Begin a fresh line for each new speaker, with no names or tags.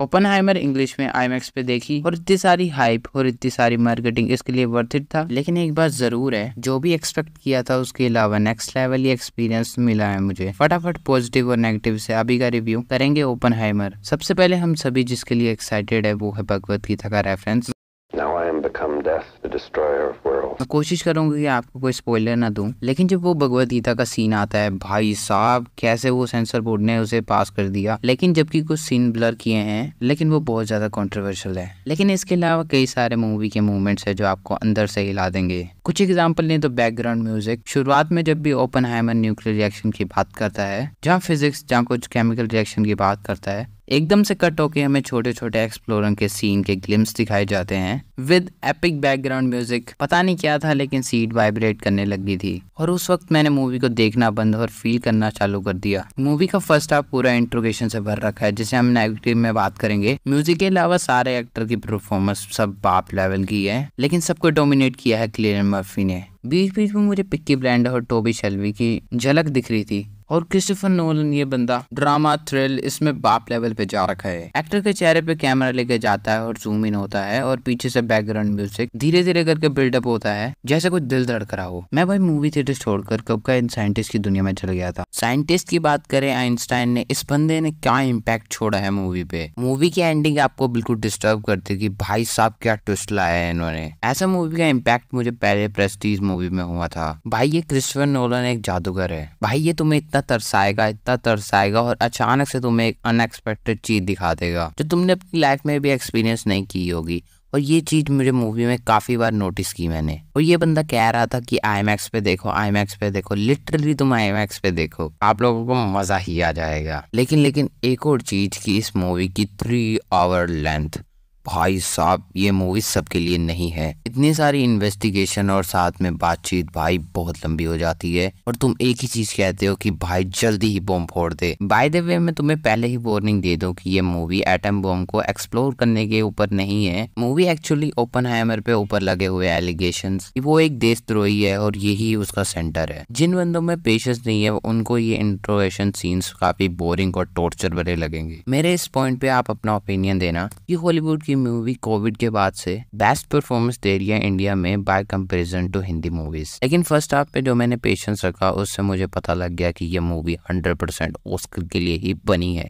Open हाइमर English में आई पे देखी और इतनी सारी हाइप और इतनी सारी मार्केटिंग इसके लिए वर्थ इट था लेकिन एक बात जरूर है जो भी एक्सपेक्ट किया था उसके अलावा नेक्स्ट लेवल ही एक्सपीरियंस मिला है मुझे फटाफट पॉजिटिव और नेगेटिव से अभी का रिव्यू करेंगे ओपन हाइमर सबसे पहले हम सभी जिसके लिए एक्साइटेड है वो है भगवत गीता का reference Now I am become death, the destroyer of worlds. मैं कोशिश करूंगी कि आपको कोई स्पॉइलर ना दूं लेकिन जब वो भगवत गीता का सीन आता है भाई साहब कैसे वो सेंसर बोर्ड ने उसे पास कर दिया लेकिन जबकि कुछ सीन ब्लर किए हैं लेकिन वो बहुत ज्यादा कॉन्ट्रोवर्शियल है लेकिन इसके अलावा कई सारे मूवी के मूवमेंट्स है जो आपको अंदर से हिला देंगे कुछ एग्जाम्पल लें तो बैकग्राउंड म्यूजिक शुरुआत में जब भी ओपन न्यूक्लियर रिएक्शन की बात करता है जहाँ फिजिक्स जहाँ कुछ केमिकल रिएक्शन की बात करता है एकदम से कट होके हमें छोटे छोटे एक्सप्लोर के सीन के ग्लिम्स दिखाए जाते हैं विद एपिक बैकग्राउंड म्यूजिक पता नहीं क्या था लेकिन सीट वाइब्रेट करने लगी थी और उस वक्त मैंने मूवी को देखना बंद और फील करना चालू कर दिया मूवी का फर्स्ट हाफ पूरा इंट्रोगेशन से भर रखा है जिसे हम नेगेटिव में बात करेंगे म्यूजिक के अलावा सारे एक्टर की परफॉर्मेंस सब बाप लेवल की है लेकिन सबको डोमिनेट किया है क्लियर मर्फी ने बीच बीच में मुझे पिक्की ब्लैंड और टोबी शेल्वी की झलक दिख रही थी और क्रिस्टोफर नोलन ये बंदा ड्रामा थ्रिल इसमें बाप लेवल पे जा रखा है एक्टर के चेहरे पे कैमरा लेके जाता है और जूम इन होता है और पीछे से बैकग्राउंड म्यूजिक धीरे धीरे करके बिल्डअप होता है जैसे कुछ दिल धड़क रहा हो मैं भाई मूवी थिएटर छोड़कर कब का इन साइंटिस्ट की दुनिया में चल गया था साइंटिस्ट की बात करें आइंस्टाइन ने इस बंदे ने क्या इम्पैक्ट छोड़ा है मूवी पे मूवी की एंडिंग आपको बिल्कुल डिस्टर्ब करती की भाई साहब क्या ट्विस्ट लाया है इन्होंने ऐसा मूवी का इम्पैक्ट मुझे पहले प्रेस्टीज मूवी में हुआ था भाई ये क्रिस्टोफर नोलन एक जादूगर है भाई ये तुम्हें इतना इतना तरसाएगा इतना तरसाएगा और अचानक से तुम्हें एक अनएक्सपेक्टेड चीज़ दिखा देगा जो तुमने अपनी लाइफ में भी एक्सपीरियंस नहीं की होगी और ये चीज़ मुझे मूवी में काफ़ी बार नोटिस की मैंने और ये बंदा कह रहा था कि आई पे देखो आई पे देखो लिटरली तुम आई पे देखो आप लोगों को मज़ा ही आ जाएगा लेकिन लेकिन एक और चीज़ की इस मूवी की थ्री आवर लेंथ भाई साहब ये मूवी सबके लिए नहीं है इतनी सारी इन्वेस्टिगेशन और साथ में बातचीत भाई बहुत लंबी हो जाती है और तुम एक ही चीज कहते हो कि भाई जल्दी ही बॉम्ब फोड़ दे बाय द वे मैं तुम्हें पहले ही वार्निंग दे दूं कि ये मूवी एटम बॉम्ब को एक्सप्लोर करने के ऊपर नहीं है मूवी एक्चुअली ओपन हैमर पे ऊपर लगे हुए एलिगेशन वो एक देशद्रोही है और यही उसका सेंटर है जिन बंदों में पेशेंस नहीं है उनको ये इंट्रोवेशन सीन्स काफी बोरिंग और टॉर्चर भरे लगेंगे मेरे इस पॉइंट पे आप अपना ओपिनियन देना कि हॉलीवुड की मूवी कोविड के बाद से बेस्ट परफॉर्मेंस दे रही एरिया इंडिया में by comparison to Hindi movies लेकिन फर्स्ट हाफ पे जो मैंने पेशेंस रखा उससे मुझे पता लग गया कि ये मूवी हंड्रेड परसेंट ऑस्कर के लिए ही बनी है